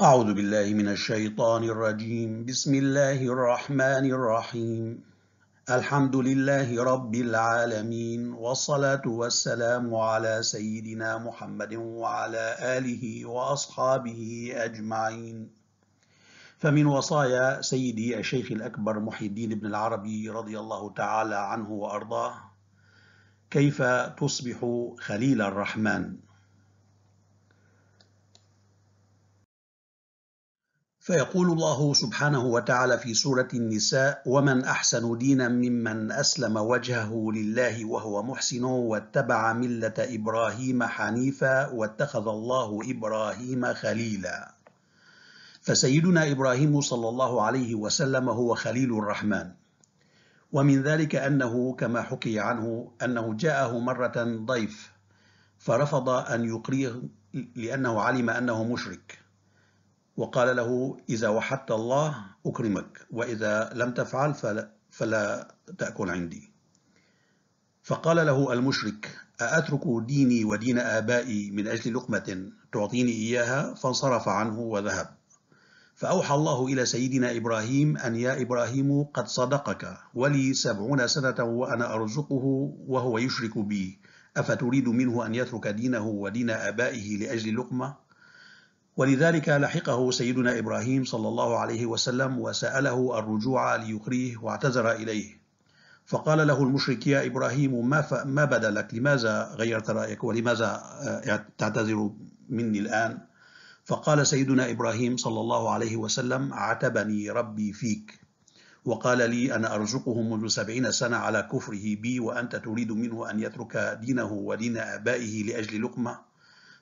أعوذ بالله من الشيطان الرجيم بسم الله الرحمن الرحيم الحمد لله رب العالمين والصلاة والسلام على سيدنا محمد وعلى آله وأصحابه أجمعين فمن وصايا سيدي الشيخ الأكبر محي الدين بن العربي رضي الله تعالى عنه وأرضاه كيف تصبح خليل الرحمن فيقول الله سبحانه وتعالى في سورة النساء ومن أحسن دينا ممن أسلم وجهه لله وهو محسن واتبع ملة إبراهيم حنيفا واتخذ الله إبراهيم خليلا فسيدنا إبراهيم صلى الله عليه وسلم هو خليل الرحمن ومن ذلك أنه كما حكي عنه أنه جاءه مرة ضيف فرفض أن يقريه لأنه علم أنه مشرك وقال له إذا وحدت الله أكرمك وإذا لم تفعل فلا, فلا تأكل عندي فقال له المشرك أأترك ديني ودين آبائي من أجل لقمة تعطيني إياها فانصرف عنه وذهب فأوحى الله إلى سيدنا إبراهيم أن يا إبراهيم قد صدقك ولي سبعون سنة وأنا أرزقه وهو يشرك بي أفتريد منه أن يترك دينه ودين آبائه لأجل لقمة ولذلك لحقه سيدنا إبراهيم صلى الله عليه وسلم وسأله الرجوع ليكريه واعتذر إليه فقال له المشرك يا إبراهيم ما, ف... ما بدا لك لماذا غيرت رأيك ولماذا آه، تعتذر مني الآن فقال سيدنا إبراهيم صلى الله عليه وسلم عتبني ربي فيك وقال لي أنا أرزقه منذ سبعين سنة على كفره بي وأنت تريد منه أن يترك دينه ودين آبائه لأجل لقمة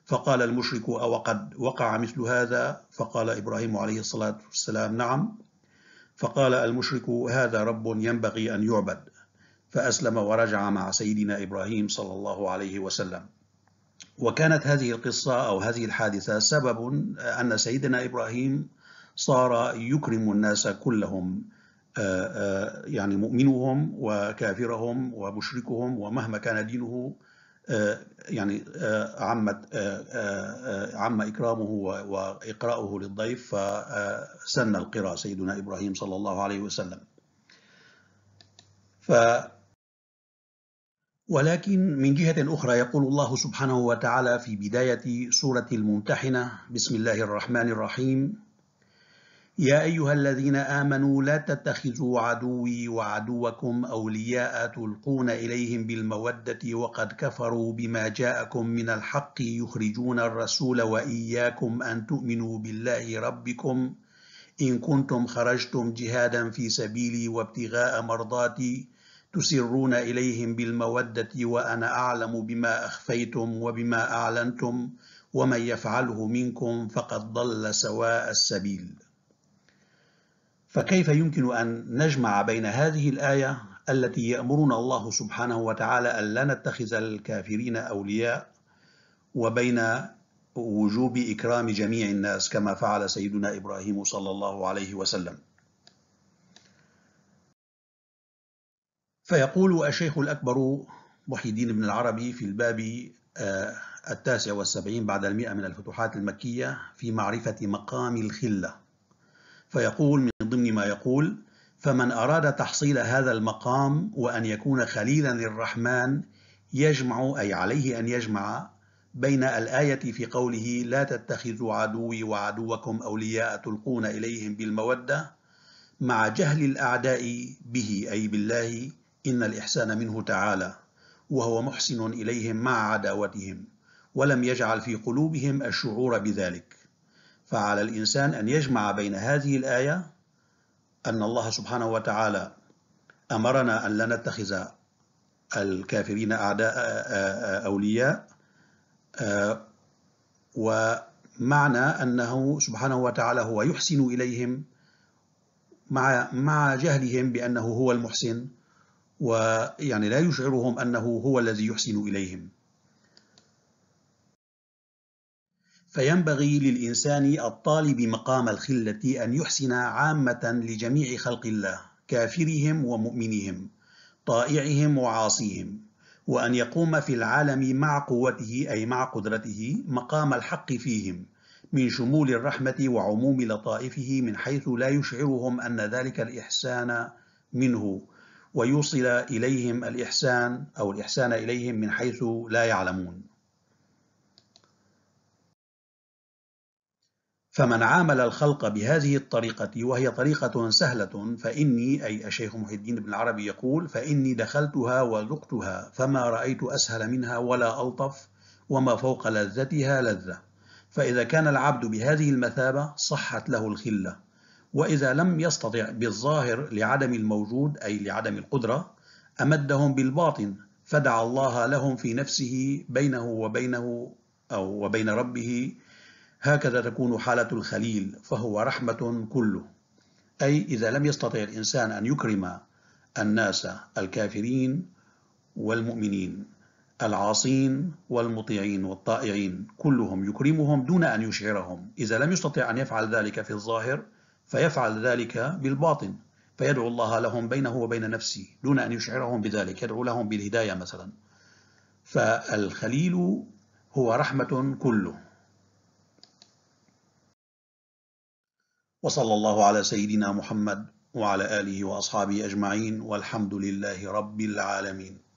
فقال المشرك أوقد وقع مثل هذا فقال إبراهيم عليه الصلاة والسلام نعم فقال المشرك هذا رب ينبغي أن يعبد فأسلم ورجع مع سيدنا إبراهيم صلى الله عليه وسلم وكانت هذه القصة أو هذه الحادثة سبب أن سيدنا إبراهيم صار يكرم الناس كلهم آه، آه، يعني مؤمنهم وكافرهم ومشركهم ومهما كان دينه آه، يعني آه، عمت آه، عم إكرامه وإقراؤه للضيف فسن القراء سيدنا إبراهيم صلى الله عليه وسلم ف ولكن من جهة أخرى يقول الله سبحانه وتعالى في بداية سورة الممتحنة بسم الله الرحمن الرحيم يا أيها الذين آمنوا لا تتخذوا عدوي وعدوكم أولياء تلقون إليهم بالمودة وقد كفروا بما جاءكم من الحق يخرجون الرسول وإياكم أن تؤمنوا بالله ربكم إن كنتم خرجتم جهادا في سبيلي وابتغاء مرضاتي تسرون إليهم بالمودة وأنا أعلم بما أخفيتم وبما أعلنتم ومن يفعله منكم فقد ضل سواء السبيل فكيف يمكن أن نجمع بين هذه الآية التي يأمرنا الله سبحانه وتعالى أن لا نتخذ الكافرين أولياء وبين وجوب إكرام جميع الناس كما فعل سيدنا إبراهيم صلى الله عليه وسلم فيقول الشيخ الأكبر محي الدين بن العربي في الباب آه، التاسع والسبعين بعد المئة من الفتوحات المكية في معرفة مقام الخلة فيقول من ضمن ما يقول فمن أراد تحصيل هذا المقام وأن يكون خليلا للرحمن يجمع أي عليه أن يجمع بين الآية في قوله لا تتخذوا عدوي وعدوكم أولياء تلقون إليهم بالمودة مع جهل الأعداء به أي بالله إن الإحسان منه تعالى وهو محسن إليهم مع عداوتهم ولم يجعل في قلوبهم الشعور بذلك فعلى الإنسان أن يجمع بين هذه الآية أن الله سبحانه وتعالى أمرنا أن لا نتخذ الكافرين أعداء آه، أولياء آه، ومعنى أنه سبحانه وتعالى هو يحسن إليهم مع مع جهلهم بأنه هو المحسن ويعني لا يشعرهم أنه هو الذي يحسن إليهم فينبغي للإنسان الطالب مقام الخلة أن يحسن عامة لجميع خلق الله كافرهم ومؤمنهم طائعهم وعاصيهم وأن يقوم في العالم مع قوته أي مع قدرته مقام الحق فيهم من شمول الرحمة وعموم لطائفه من حيث لا يشعرهم أن ذلك الإحسان منه ويوصل إليهم الإحسان أو الإحسان إليهم من حيث لا يعلمون فمن عامل الخلق بهذه الطريقة وهي طريقة سهلة فإني أي الشيخ محي الدين بن العربي يقول فإني دخلتها وذقتها فما رأيت أسهل منها ولا ألطف وما فوق لذتها لذة فإذا كان العبد بهذه المثابة صحت له الخلة وإذا لم يستطع بالظاهر لعدم الموجود أي لعدم القدرة أمدهم بالباطن فدعا الله لهم في نفسه بينه وبينه أو وبين ربه هكذا تكون حالة الخليل فهو رحمة كله أي إذا لم يستطع الإنسان أن يكرم الناس الكافرين والمؤمنين العاصين والمطيعين والطائعين كلهم يكرمهم دون أن يشعرهم إذا لم يستطع أن يفعل ذلك في الظاهر فيفعل ذلك بالباطن فيدعو الله لهم بينه وبين نفسه دون أن يشعرهم بذلك يدعو لهم بالهداية مثلا فالخليل هو رحمة كله وصلى الله على سيدنا محمد وعلى آله وأصحابه أجمعين والحمد لله رب العالمين